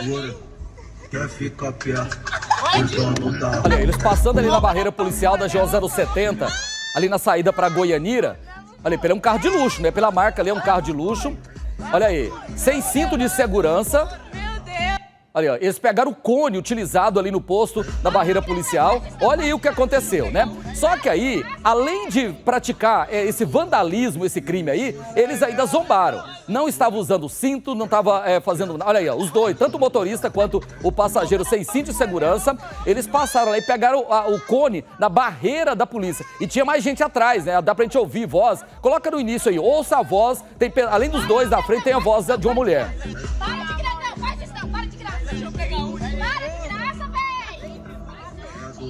segura, quer ficar perto. Então Olha, eles passando ali na barreira policial da GO 070, ali na saída para Goianira. Olha aí, é um carro de luxo, né? Pela marca ali é um carro de luxo. Olha aí, sem cinto de segurança, Ali, ó, eles pegaram o cone utilizado ali no posto da barreira policial. Olha aí o que aconteceu, né? Só que aí, além de praticar é, esse vandalismo, esse crime aí, eles ainda zombaram. Não estava usando cinto, não estava é, fazendo nada. Olha aí, ó, os dois, tanto o motorista quanto o passageiro sem cinto de segurança, eles passaram ali e pegaram a, o cone na barreira da polícia. E tinha mais gente atrás, né? Dá pra gente ouvir voz. Coloca no início aí, ouça a voz. Tem, além dos dois da frente, tem a voz de uma mulher.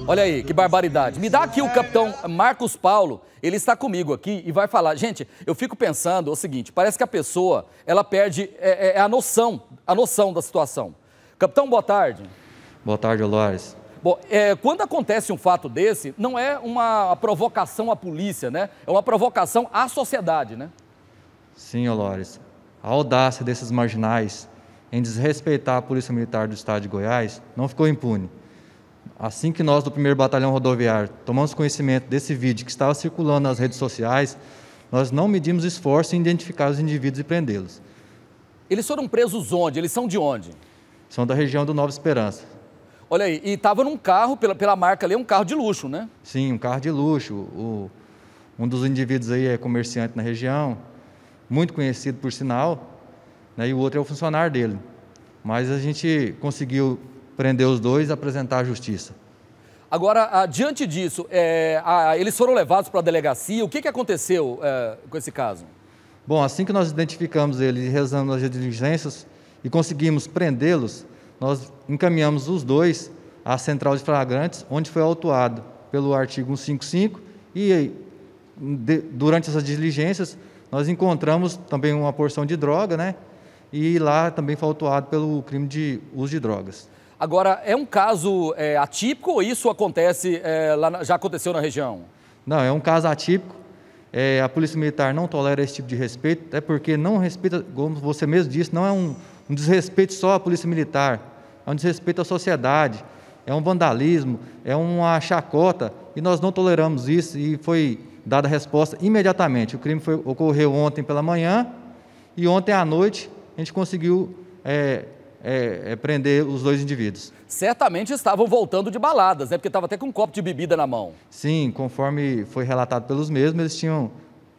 Olha aí, que barbaridade. Me dá aqui o capitão Marcos Paulo. Ele está comigo aqui e vai falar. Gente, eu fico pensando o seguinte: parece que a pessoa ela perde é, é, é a noção, a noção da situação. Capitão, boa tarde. Boa tarde, Lores. Bom, é, quando acontece um fato desse, não é uma provocação à polícia, né? É uma provocação à sociedade, né? Sim, Olores. A audácia desses marginais em desrespeitar a Polícia Militar do Estado de Goiás não ficou impune. Assim que nós do 1 Batalhão Rodoviário tomamos conhecimento desse vídeo que estava circulando nas redes sociais, nós não medimos esforço em identificar os indivíduos e prendê-los. Eles foram presos onde? Eles são de onde? São da região do Nova Esperança. Olha aí, e estava num carro, pela, pela marca ali, um carro de luxo, né? Sim, um carro de luxo. O, um dos indivíduos aí é comerciante na região, muito conhecido por sinal, né, e o outro é o funcionário dele. Mas a gente conseguiu prender os dois e apresentar à justiça. Agora, ah, diante disso, é, a, ah, eles foram levados para a delegacia. O que, que aconteceu é, com esse caso? Bom, assim que nós identificamos eles e rezamos as diligências e conseguimos prendê-los, nós encaminhamos os dois à central de flagrantes, onde foi autuado pelo artigo 155 e de, durante essas diligências nós encontramos também uma porção de droga, né? E lá também foi autuado pelo crime de uso de drogas. Agora, é um caso é, atípico ou isso acontece, é, lá, já aconteceu na região? Não, é um caso atípico. É, a Polícia Militar não tolera esse tipo de respeito, até porque não respeita, como você mesmo disse, não é um, um desrespeito só à Polícia Militar, é um desrespeito à sociedade, é um vandalismo, é uma chacota, e nós não toleramos isso e foi dada a resposta imediatamente. O crime foi, ocorreu ontem pela manhã e ontem à noite a gente conseguiu é, é, é prender os dois indivíduos. Certamente estavam voltando de baladas, né? Porque estava até com um copo de bebida na mão. Sim, conforme foi relatado pelos mesmos, eles tinham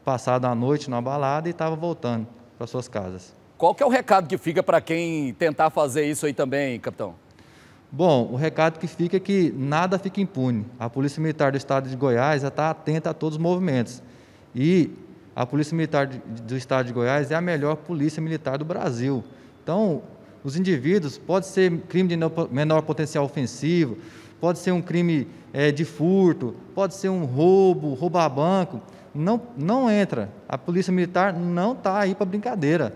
passado a noite numa balada e estavam voltando para suas casas. Qual que é o recado que fica para quem tentar fazer isso aí também, capitão? Bom, o recado que fica é que nada fica impune. A Polícia Militar do Estado de Goiás está atenta a todos os movimentos. E a Polícia Militar do Estado de Goiás é a melhor polícia militar do Brasil. Então, os indivíduos, pode ser crime de menor potencial ofensivo, pode ser um crime é, de furto, pode ser um roubo, roubar banco, não, não entra. A Polícia Militar não está aí para brincadeira.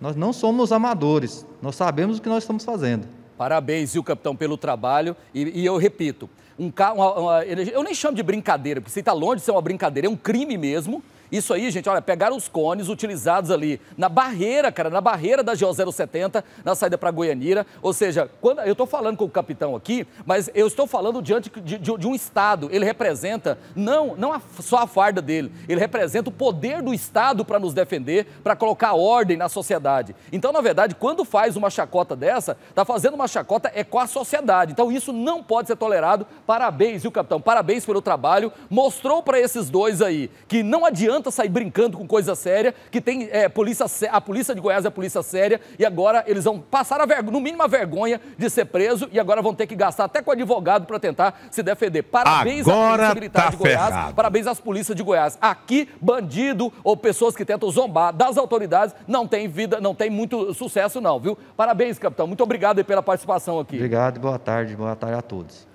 Nós não somos amadores, nós sabemos o que nós estamos fazendo. Parabéns, viu, capitão, pelo trabalho. E, e eu repito, um, uma, uma, eu nem chamo de brincadeira, porque você está longe de ser uma brincadeira, é um crime mesmo. Isso aí, gente, olha, pegaram os cones utilizados ali na barreira, cara, na barreira da GO 070, na saída para Goianira. Ou seja, quando eu estou falando com o capitão aqui, mas eu estou falando diante de, de, de um Estado. Ele representa não, não a, só a farda dele, ele representa o poder do Estado para nos defender, para colocar ordem na sociedade. Então, na verdade, quando faz uma chacota dessa, está fazendo uma chacota é com a sociedade. Então, isso não pode ser tolerado. Parabéns, viu, capitão? Parabéns pelo trabalho. Mostrou para esses dois aí que não adianta adianta sair brincando com coisa séria, que tem é, polícia, a polícia de Goiás é polícia séria, e agora eles vão passar a no mínimo a vergonha de ser preso, e agora vão ter que gastar até com advogado para tentar se defender. Parabéns agora à polícia tá militar tá de Goiás, ferrado. parabéns às polícias de Goiás. Aqui, bandido ou pessoas que tentam zombar das autoridades não tem vida, não tem muito sucesso não, viu? Parabéns, capitão. Muito obrigado pela participação aqui. Obrigado, boa tarde, boa tarde a todos.